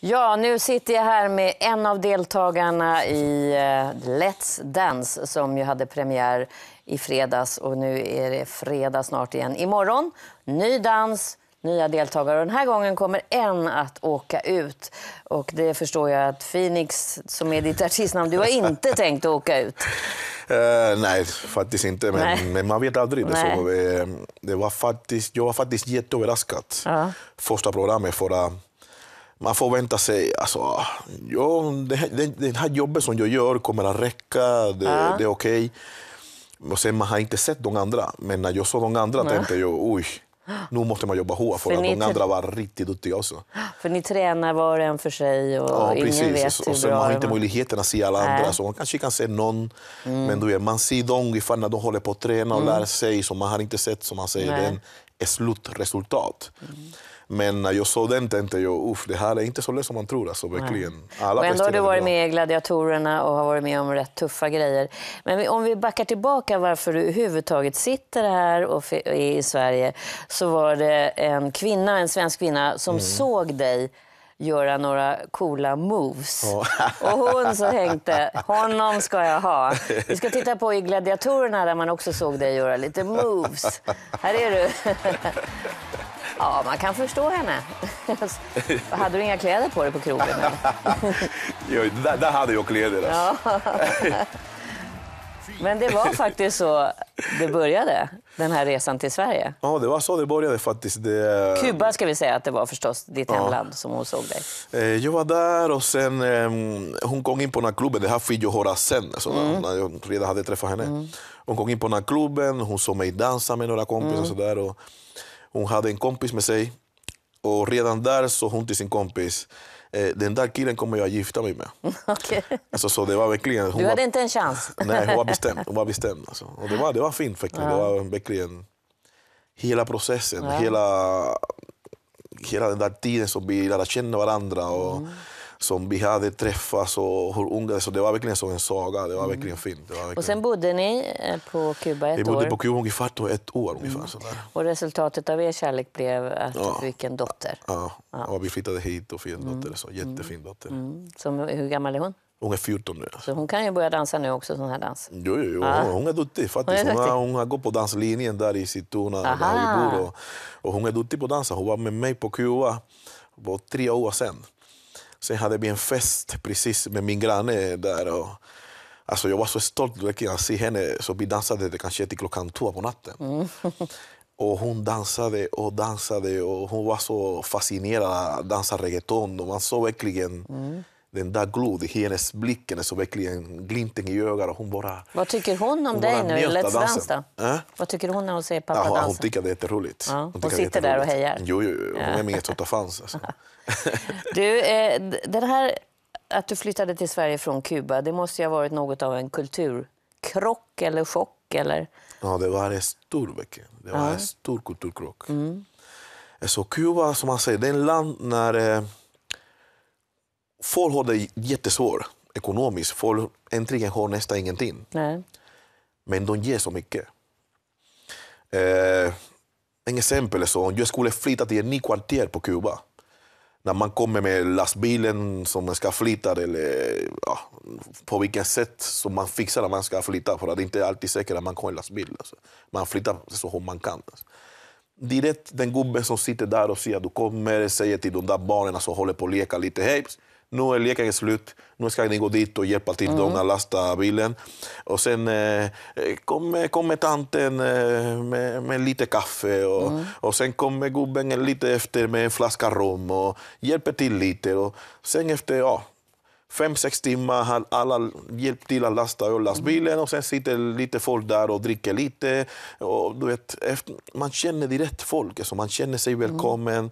Ja, nu sitter jag här med en av deltagarna i eh, Let's Dance som ju hade premiär i fredags och nu är det fredag snart igen. Imorgon, ny dans, nya deltagare. Och den här gången kommer en att åka ut. Och det förstår jag att Phoenix, som är ditt artistnamn, du har inte tänkt åka ut. Uh, nej, faktiskt inte. Men, men man vet aldrig. Så, eh, det var faktiskt, jag var faktiskt jätteöverraskad. Uh. Första programmet förra man förväntar sig, alltså, ja, det, det, här jobbet som jag gör kommer att räcka, det, ja. det är okej. Okay. man har inte sett de andra, men när jag såg de andra ja. tänkte jag, oj, nu måste man jobba hårt för, för att de andra var riktigt duktiga också. För ni tränar var och en för sig och ja, ingen vet och, och sen man har inte möjligheten att se alla andra, så man kanske kan se någon. Mm. Men du vet, man ser dem ungefär när de håller på att träna och mm. lär sig, som man har inte sett, som man säger, Nej. den är slutresultat. Mm. Men när jag såg den tänkte jag, uff, det här är inte så lätt som man tror. Alltså, verkligen. Alla och ändå har du varit med i Gladiatorerna och har varit med om rätt tuffa grejer. Men om vi backar tillbaka varför du överhuvudtaget sitter här och i Sverige, så var det en kvinna, en svensk kvinna, som mm. såg dig göra några coola moves. Oh. Och hon så tänkte, honom ska jag ha. Vi ska titta på i Gladiatorerna där man också såg dig göra lite moves. Här är du. Ja, man kan förstå henne. hade du inga kläder på dig på krogen? jo, där, där, hade jag kläder. Alltså. Men det var faktiskt så det började, den här resan till Sverige. Ja, det var så det började faktiskt. Det... Kuba ska vi säga att det var förstås, ditt hemland som hon såg dig. Eh, jag var där och sen ehm, hon kom in på den här klubben, det här fick jag höra sen, alltså, mm. när jag redan hade träffat henne. Mm. Hon kom in på den här klubben, hon såg mig dansa med några kompisar mm. och sådär. Hon hade en kompis med sig och redan där så hon till sin kompis eh, den där killen kommer jag gifta mig med. okay. Alltså, så det var verkligen, hon du hade var, inte en chans? Nej, hon var bestämd. Hon var bestämd alltså. och det, var, det var fint verkligen. Ja. Det var verkligen hela processen, ja. hela, hela den där tiden som vi lärde känna varandra. Och, mm som vi hade träffats och hur unga Så alltså, det var verkligen som en saga. Det var mm. verkligen fint. Var verkligen... Och sen bodde ni eh, på Kuba ett år? Vi bodde på Kuba ungefär ett år. Ungefär, mm. Och resultatet av er kärlek blev att ja. du fick en dotter? Ja. ja. ja vi flyttade hit och fick en mm. dotter. Så mm. jättefin dotter. Mm. Som, hur gammal är hon? Hon är 14 nu. Alltså. Så hon kan ju börja dansa nu också, sån här dans? Jo, jo, jo. Ah. hon är duktig faktiskt. Hon, är duktig. Hon, har, hon har gått på danslinjen där i Sigtuna, där vi bor. Och, och hon är duktig på att dansa. Hon var med mig på Kuba för tre år sedan. Sen hade vi en fest precis med min granne där. Och, alltså jag var så stolt verkligen att se henne. Så vi dansade kanske till klockan två på natten. Mm. Och hon dansade och dansade och hon var så fascinerad att dansa reggaeton. Och man såg verkligen mm. den där glöden i hennes blick, så verkligen glimten i ögat. Och hon bara, Vad tycker hon om hon dig nu i Let's Dance? Äh? Vad tycker hon när hon ser pappa ja, dansa? Hon tycker det är jätteroligt. Ja. Hon, hon sitter där och hejar? Jo, jo, hon är min största fans. Alltså. Du, eh, den här att du flyttade till Sverige från Kuba, det måste ju ha varit något av en kulturkrock eller chock? Eller? Ja, det var en stor vecka. Det var ja. en stor kulturkrock. Mm. Eh, så Kuba, som man säger, det är ett land när eh, folk har det jättesvårt ekonomiskt. Folk äntligen har nästan ingenting. Nej. Men de ger så mycket. Eh, en exempel är så, om jag skulle flytta till ett nytt kvarter på Kuba när man kommer med lastbilen som man ska flytta eller ja, på vilket sätt som man fixar att man ska flytta. För det är inte alltid säkert att man kommer i lastbil. Alltså. Man flyttar så hårt man kan. Alltså. Direkt den gubben som sitter där och ser att du kommer, säger till de där barnen som håller på att leka lite, hej, nu är leken slut, nu ska ni gå dit och hjälpa till mm. dem att lasta bilen. Och sen eh, eh, eh, kommer kom tanten med, med, lite kaffe och, mm. och sen kommer gubben lite efter med en flaska rom och hjälper till lite. Och sen efter, ja, fem, sex timmar har alla hjälpt till att lasta och lastbilen mm. och sen sitter lite folk där och dricker lite. Och du vet, efter, man känner direkt folk, alltså man känner sig mm. välkommen.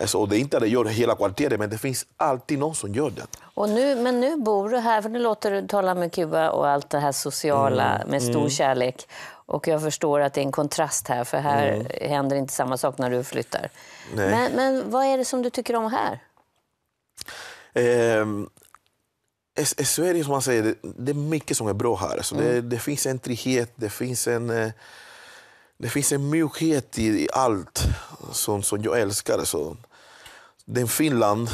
Alltså, och det är inte det gör hela kvarteret, men det finns alltid någon som gör det. Och nu, men nu bor du här, för nu låter du tala med Kuba och allt det här sociala mm. med stor mm. kärlek. Och jag förstår att det är en kontrast här, för här mm. händer inte samma sak när du flyttar. Nej. Men, men vad är det som du tycker om här? Eh, i Sverige, som man säger, det, det, är mycket som är bra här. Alltså, mm. det, det, finns en trygghet, det finns en, eh, det finns en mjukhet i, allt som, som jag älskar. Så. Alltså, det är Finland,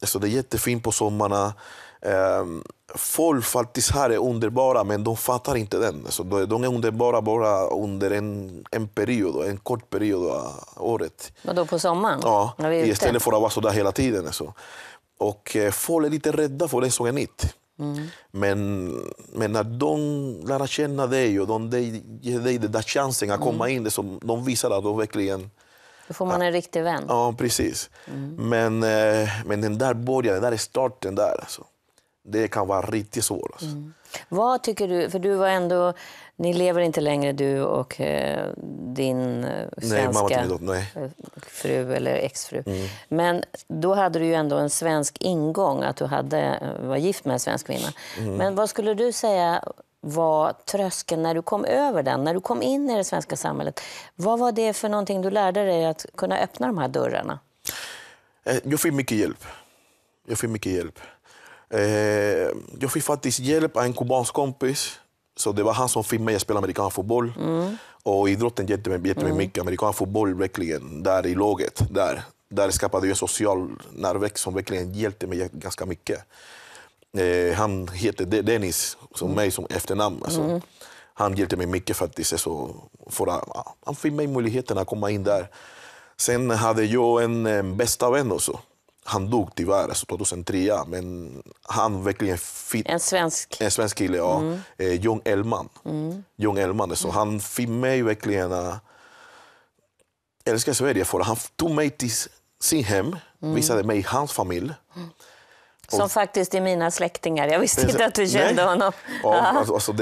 alltså det är jättefint på sommarna. Ehm, folk faktiskt här är underbara, men de fattar inte den. Alltså, de är underbara bara under en, en period, en kort period av året. Vadå, på sommaren? Ja, istället för att vara så där hela tiden. Alltså. Och eh, folk är lite rädda för det som är nytt. Mm. Men, men när de lär känna dig och de ger dig den där chansen att komma mm. in, det som de visar att de verkligen då får man en riktig vän. Ja, precis. Mm. Men, eh, men den där början, den där starten där alltså. Det kan vara riktigt svårt. Alltså. Mm. Vad tycker du, för du var ändå, ni lever inte längre du och eh, din eh, svenska nej, nej. fru eller exfru. Mm. Men då hade du ju ändå en svensk ingång, att du hade, var gift med en svensk kvinna. Mm. Men vad skulle du säga var tröskeln när du kom över den, när du kom in i det svenska samhället? Vad var det för någonting du lärde dig att kunna öppna de här dörrarna? Eh, jag fick mycket hjälp. Jag fick mycket hjälp. Eh, jag fick faktiskt hjälp av en kubansk kompis. Så det var han som fick mig att spela amerikansk fotboll. Mm. Och idrotten hjälpte mig jättemycket. Mm. Amerikansk fotboll verkligen, där i laget, där, där skapade jag en social närväxt som verkligen hjälpte mig ganska mycket. Eh, han heter Dennis, som mm. mig som efternamn. Alltså. Mm. Han hjälpte mig mycket faktiskt. Så alltså, för att, han fick mig möjligheten att komma in där. Sen hade jag en, en eh, bästa vän också. Han dog tyvärr alltså 2003, men han verkligen fit. En svensk? En svensk kille, ja. Mm. Eh, John Elman. Mm. John Elman alltså. Mm. Han fick mig verkligen att älska Sverige. För han tog mig till sin hem, mm. visade mig hans familj. Som faktiskt är mina släktingar. Jag visste inte att du kände honom. Alltså, alltså,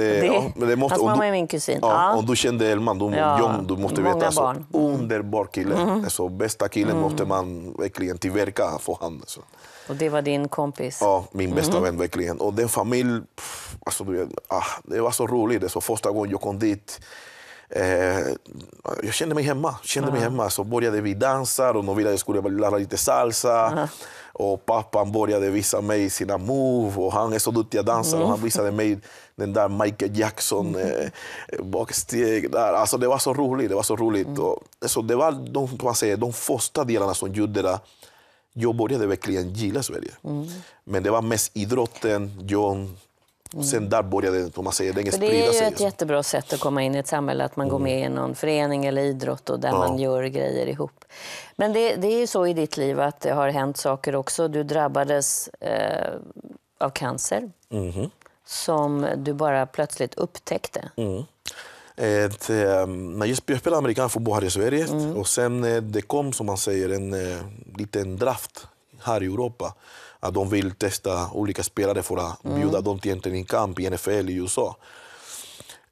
hans mamma är min kusin. Ja, Om du kände Elman, du, ja, John, du måste veta. Alltså, mm. Underbar kille. Mm. Alltså, bästa killen mm. måste man verkligen tillverka för hand. Alltså. Och det var din kompis? Ja, min bästa mm. vän verkligen. Och den familj, alltså, ah, det var så roligt. Alltså, första gången jag kom dit Eh, jag kände mig hemma. Kände uh mig hemma. Så började vi dansa och de ville att jag skulle lära lite salsa. Uh Och pappan började visa mig sina moves och han är så duktig dansare. Mm. Och han visade mig den där Michael Jackson mm. eh, baksteg. Där. Alltså det var så roligt. Det var så roligt. Mm. Och, alltså det var de, man säger, de första delarna som gjorde det. Jag började verkligen gilla Sverige. Mm. Men det var mest idrotten, John, och sen där började om man säger, det sprida sig. Det är ju ett så. Liksom. jättebra sätt att komma in i ett samhälle, att man mm. går med i någon förening eller idrott och där ja. man gör grejer ihop. Men det, det, är ju så i ditt liv att det har hänt saker också. Du drabbades eh, av cancer mm. som du bara plötsligt upptäckte. Mm. Ett, eh, jag spelade amerikansk fotboll här i Sverige mm. och sen eh, det kom som man säger en eh, liten draft här i Europa att de vill testa olika spelare för att mm. bjuda dem till en träningskamp i NFL i USA.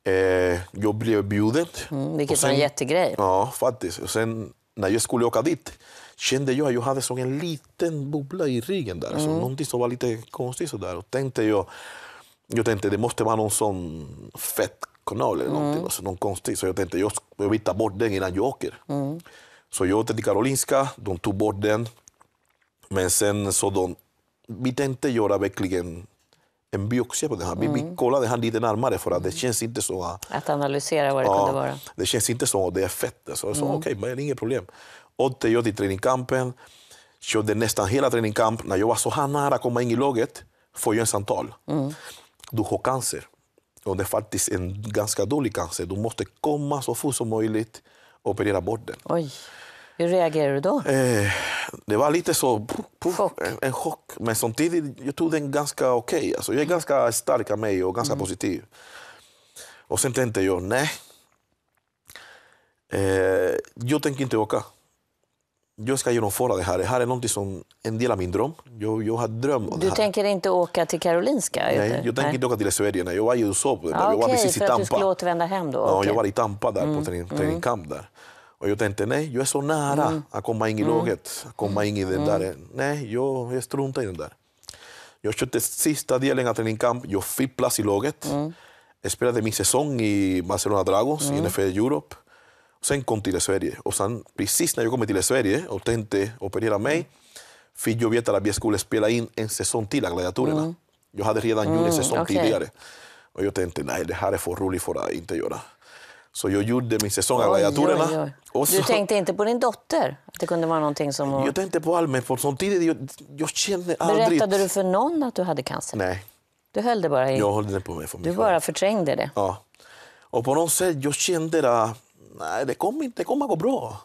Eh, jag blev bjuden. Mm, vilket och sen, var en jättegrej. Ja, faktiskt. Och sen när jag skulle åka dit kände jag att jag hade som en liten bubbla i ryggen. Där. Mm. Så någonting som var lite konstigt. Sådär. Och tänkte jag, jag tänkte det måste vara någon sån fett kanal eller någonting. Mm. Alltså, någon konstig. Så jag tänkte jag, jag vill ta bort den innan jag åker. Mm. Så jag åkte till Karolinska, de tog bort den. Men sen så de vi tänkte göra verkligen en biopsi på det här. Mm. Vi, vi mm. kollade den lite närmare för att det mm. ah. känns inte så... Att, analysera vad det ja, kunde vara. Det känns inte som det är fett. Så jag sa mm. okej, okay, inget problem. Åkte jag till träningkampen, körde nästan hela träningkamp. När jag var så här nära att komma in i laget får jag en samtal. Mm. Du har cancer. Och det är faktiskt en ganska dålig cancer. Du måste komma så fort som möjligt och operera bort den. Oj. Hur reagerade du då? Eh, det var lite så, puff, puff, chock. En, en, chock. Men samtidigt jag tog den ganska okej. Okay. Alltså, jag är ganska stark av mig och ganska mm. positiv. Och sen tänkte jag, nej. Eh, jag tänker inte åka. Jag ska genomföra det här. Det här är något som en del av min dröm. Jag, jag har drömt om Du tänker inte åka till Karolinska? Nej, jag tänker inte åka till Sverige. Nej, jag var i USA. Ah, jag var precis i Tampa. För att du skulle återvända hem då? Ja, okay. jag var i Tampa där på mm, träning, mm. träningskamp. Där. Och jag tänkte, nej, jag är så nära mm. att komma in i mm. laget, att komma in i mm. den där. Nej, jag, jag struntar i den där. Jag köpte sista delen av Camp, jag fick plats i laget. Mm. Jag spelade min säsong i Barcelona Dragos, mm. i NFL Europe. Sen kom till Sverige. Och sen, precis när jag kom till Sverige och tänkte operera mig, mm. fick jag veta att vi skulle spela in en säsong till av Gladiatorerna. Mm. yo Jag hade redan gjort en säsong okay. tidigare. Och jag tänkte, nej, det här är för roligt för Så jag gjorde min säsong alla jag turerna. Du tänkte inte på din dotter? Att det kunde vara någonting som... Jag tänkte på allmänt, för samtidigt jag, jag kände aldrig... Berättade du för någon att du hade cancer? Nej. Du höll det bara i... Jag höll det på mig. För mig du bara förträngde det? Ja. Och på något sätt jag kände att nej, det, kommer inte, det kommer att gå bra.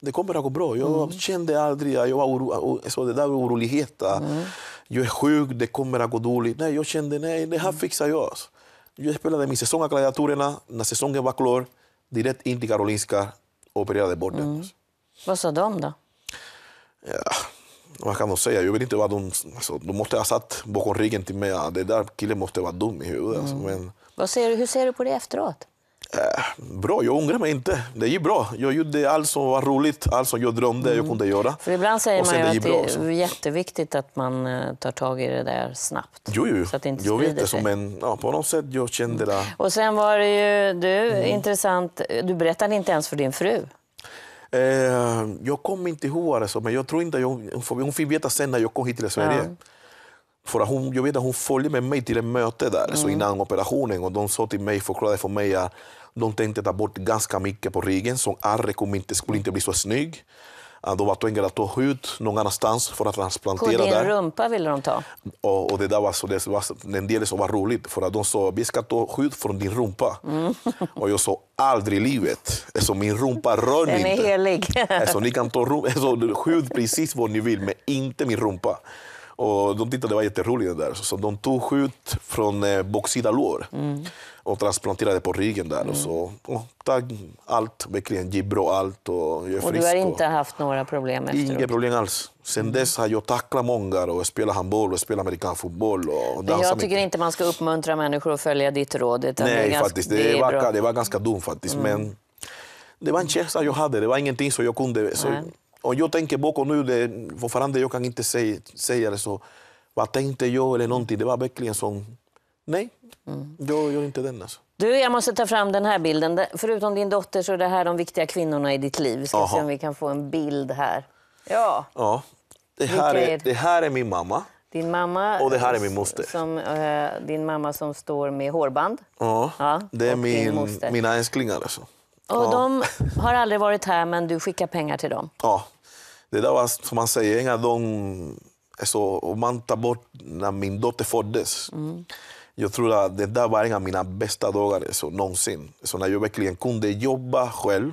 Det kommer att gå bra. Jag mm. kände aldrig att jag var oro, så det där oroligheter. Mm. Jag är sjuk, det kommer att gå dåligt. Nej, jag kände nej, det här fixar jag. Yo espero de mi sesión aclaratoria, na sesión que va a clor, direkt in till Karolinska opererade Vad sa de då? Ja, vad kan de säga? Jag vet inte vad de... Alltså, de måste ha satt bakom ryggen till mig. Ja, det där killen måste vara dum i huvudet. Mm. Alltså, men... vad ser, hur ser du på det efteråt? Eh, bra, jag ångrar mig inte. Det gick bra. Jag gjorde allt som var roligt, allt som jag drömde mm. jag kunde göra. Mm. För ibland säger man det att bra, det är jätteviktigt att man eh, tar tag i det där snabbt. Jo, jo. Så att det inte jag vet det, men ja, på något sätt jag kände det. Och sen var det ju, du, mm. intressant, du berättade inte ens för din fru. Eh, jag kommer inte ihåg det, men jag tror inte jag, hon fick veta sen när jag kom hit till Sverige. Ja. För att hon, jag vet att hon följde med mig till ett möte där, mm. så innan operationen. Och de sa till mig, förklarade för mig att de tänkte ta bort ganska mycket på ryggen, så ärret inte, skulle inte bli så snygg. Då var tvungna att ta ut någon annanstans för att transplantera. På din rumpa ville de ta? Och, och det där var, så, det var en del som var roligt, för att de sa vi ska ta skydd från din rumpa. Mm. Och jag sa aldrig i livet, alltså, min rumpa rör Den inte. Den är helig. Alltså, ni kan ta alltså, skydd precis vad ni vill, men inte min rumpa. Och de tyckte det var jätteroligt det där. Så de tog skjut från eh, baksida lår mm. och transplanterade på ryggen där. Mm. Och så och tack, allt, verkligen gibbro allt och jag är och frisk. du har inte haft några problem efteråt? Inga problem alls. Sen mm. dess har jag tacklat många och spelat handboll och spelat amerikansk fotboll. Och Men jag tycker inte man ska uppmuntra människor att följa ditt råd. Nej, det faktiskt. Det, det, var, det var ganska dumt faktiskt. Mm. Men det var en känsla jag hade, det var ingenting som jag kunde. Så, om jag tänker bakåt nu, det, fortfarande jag kan inte säga, säga det så, vad tänkte jag eller någonting, det var verkligen som, nej, mm. jag gör inte den alltså. Du, jag måste ta fram den här bilden. Förutom din dotter så är det här de viktiga kvinnorna i ditt liv. Ska Aha. se om vi kan få en bild här. Ja. ja. Det, här är, det här är min mamma. Din mamma och det här är min moster. Som, äh, din mamma som står med hårband. Ja, ja det är min, mina älsklingar. Alltså. Och ja. De har aldrig varit här, men du skickar pengar till dem. Ja, det där var som man säger, en av de... Alltså, om man tar bort när min dotter föddes. Mm. Jag tror att det där var en av mina bästa dagar alltså, någonsin. Så alltså, när jag verkligen kunde jobba själv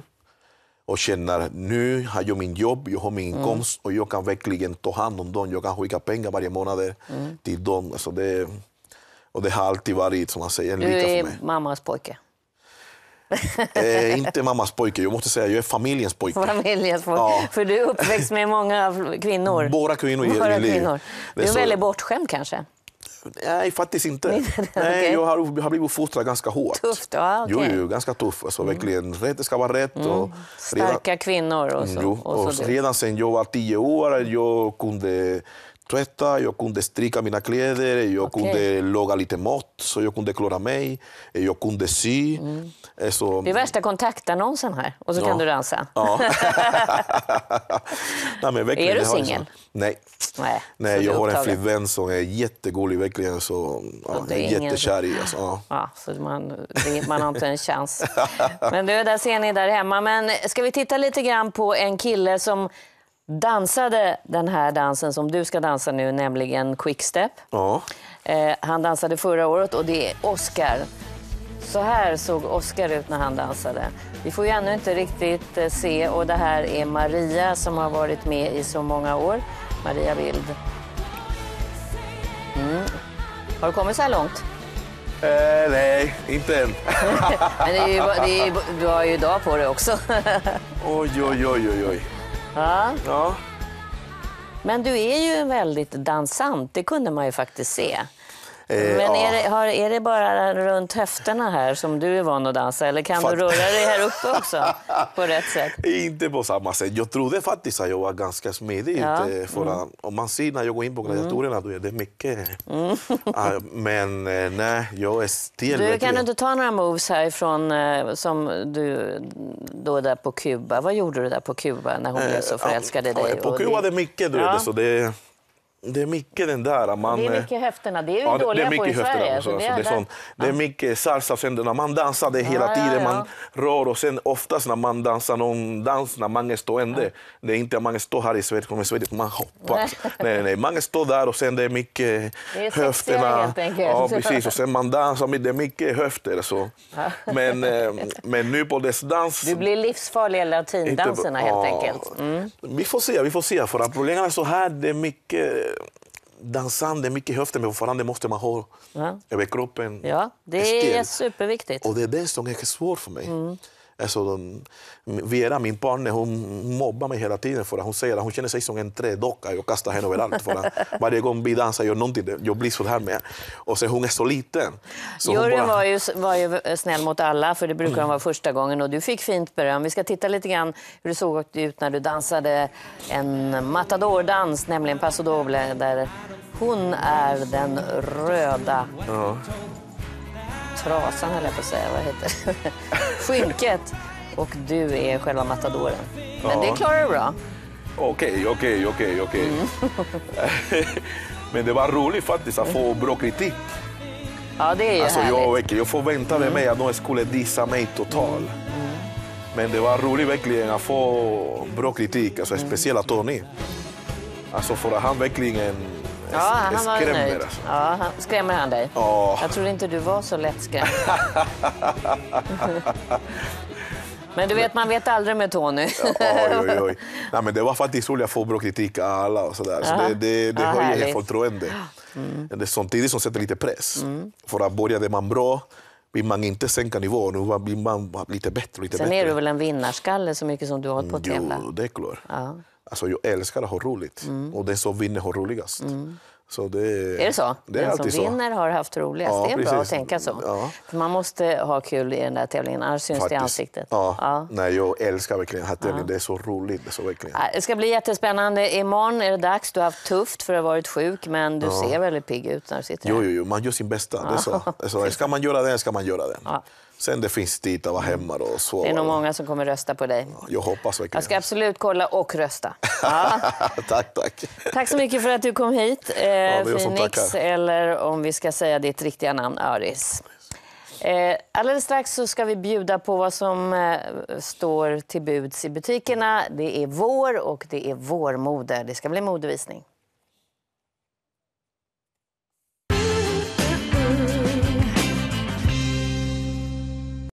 och känner nu har jag min jobb, jag har min mm. inkomst mm. och jag kan verkligen ta hand om dem. Jag kan skicka pengar varje månad mm. till dem. Alltså det, och det har alltid varit som man säger, en lycka för mig. Du är mammas pojke? eh, inte mammas pojke, jag måste säga jag är familjens pojke. Familjens pojke. Ja. För du är uppväxt med många kvinnor. Båda kvinnor i mitt liv. Du är så... väldigt bortskämd kanske? Nej, faktiskt inte. okay. jag har, har blivit fostrad ganska hårt. Tufft, ah, okay. jo, jo, ganska tuff. Alltså, mm. verkligen, rätt ska vara rätt. Mm. Och Starka kvinnor och så. Mm, jo, och, och så redan sen jag var tio år jag kunde tvätta, jag kunde strika mina kläder, jag okay. kunde laga lite mat, så jag kunde klara mig, jag kunde sy. Mm. Så... Det är värsta kontaktannonsen här, och så ja. kan du dansa. Ja. Nej, verkligen, är du singel? Nej. Nej, Nej jag har en flickvän som är jättegullig, verkligen. Så, ja, jag är jättekär i. Alltså, ja. ja. så man, man har inte en chans. Men du, där ser ni där hemma. Men ska vi titta lite grann på en kille som dansade den här dansen som du ska dansa nu, nämligen quickstep. Ja. Eh, han dansade förra året och det är Oscar. Så här såg Oscar ut när han dansade. Vi får ju ännu inte riktigt eh, se och det här är Maria som har varit med i så många år. Maria Wild. Mm. Har du kommit så här långt? Eh, nej, inte än. Men det är ju, det är du har ju dag på dig också. oj, oj, oj, oj. oj. Ja. ja. Men du är ju väldigt dansant, det kunde man ju faktiskt se. Eh, men är det, har, är det bara runt höfterna här som du är van att dansa eller kan Fatt... du röra dig här uppe också på rätt sätt? Inte på samma sätt. Jag trodde faktiskt att jag var ganska smidig. Ja. För mm. om man ser när jag går in på mm. gladiatorerna, är det mycket. Mm. Men eh, nej, jag är stel. Du, kan du inte ta några moves härifrån eh, som du då där på Kuba? Vad gjorde du där på Kuba när hon blev så förälskad i dig? På Kuba det mycket, du ja. så det det är mycket den där. Man, det är eh, mycket höfterna, det är vi ja, dåliga det är på i Sverige. Också, det, är det, det är mycket salsasänderna, man dansar det hela ja, tiden, ja, man rör och sen oftast när man dansar någon dans när man är stående, det är inte att man står här i Sverige, kommer Sverige, man hoppar. Nej. nej, nej, man står där och sen det är mycket det är höfterna. Ja, precis, och sen man dansar, med det är mycket höfter. Så. Men, eh, men nu på dess dans... Du blir livsfarlig i latindanserna helt enkelt. Mm. Vi får se, vi får se, för problemet är så här, det är mycket dansande, mycket höfter, men fortfarande måste man ha ja. överkroppen Ja, det är still. superviktigt. Och det är det som är svårt för mig. Mm. Alltså, Vera, min partner, hon mobbar mig hela tiden. för att Hon säger att hon känner sig som en trädocka. Jag kastar henne överallt. För att varje gång vi dansar gör någonting, jag blir så här med. Och sen hon är så liten. Jörgen bara... var, ju, var ju snäll mot alla, för det brukar mm. de vara första gången. Och du fick fint beröm. Vi ska titta lite grann hur det såg ut när du dansade en matadordans, nämligen Paso Doble, där hon är den röda. Ja trasan höll jag på att säga, vad heter det? Skynket. Och du är själva matadoren. Men ja. det klarar du bra. Okej, okej, okej, okej. Mm. Men det var roligt faktiskt att få mm. bra kritik. Ja, det är ju alltså, härligt. Jag, jag förväntade mm. mig att någon skulle dissa mig totalt. Mm, mm. Men det var roligt verkligen att få bra kritik, alltså, speciellt Tony. Alltså för att han verkligen Ja, han var skrämmer nöjd. Alltså. Ja, han, skrämmer han dig? Ja. Jag trodde inte du var så lättskrämd. Men du vet, man vet aldrig med Tony. ja, oj, oj, Nej, men det var faktiskt roligt att få bra kritik av alla och sådär. Så det det, det ja, höjer helt förtroende. Mm. Det är samtidigt som sätter lite press. Mm. För att började man bra vill man inte sänka nivån, nu vill man lite bättre. Lite Sen bättre. är du väl en vinnarskalle så mycket som du har hållit på att mm, tävla? Jo, det är klart. Ja. Alltså jag älskar att ha roligt mm. och den som vinner har roligast. Mm. Så det, är det så? Det är den som så. har haft roligast. Ja, det är precis. bra att tänka så. Ja. För man måste ha kul i den där tävlingen, annars syns det i ansiktet. Ja. ja. Nej, jag älskar verkligen den här tävlingen. Det är så roligt. Det, är så verkligen. det ska bli jättespännande. Imorgon är det dags. Du har haft tufft för att ha varit sjuk, men du ser väldigt pigg ut när du sitter här. Jo, jo, jo. man gör sin bästa. Det är så. Det är så. Ska man göra det, ska man göra det sen det finns tid att vara hemma då. Så det är nog många som kommer rösta på dig. jag hoppas verkligen. Jag ska absolut kolla och rösta. Ja. tack, tack. Tack så mycket för att du kom hit, eh, ja, Phoenix, eller om vi ska säga ditt riktiga namn, Aris. Eh, alldeles strax så ska vi bjuda på vad som eh, står till buds i butikerna. Det är vår och det är vårmode. Det ska bli modevisning.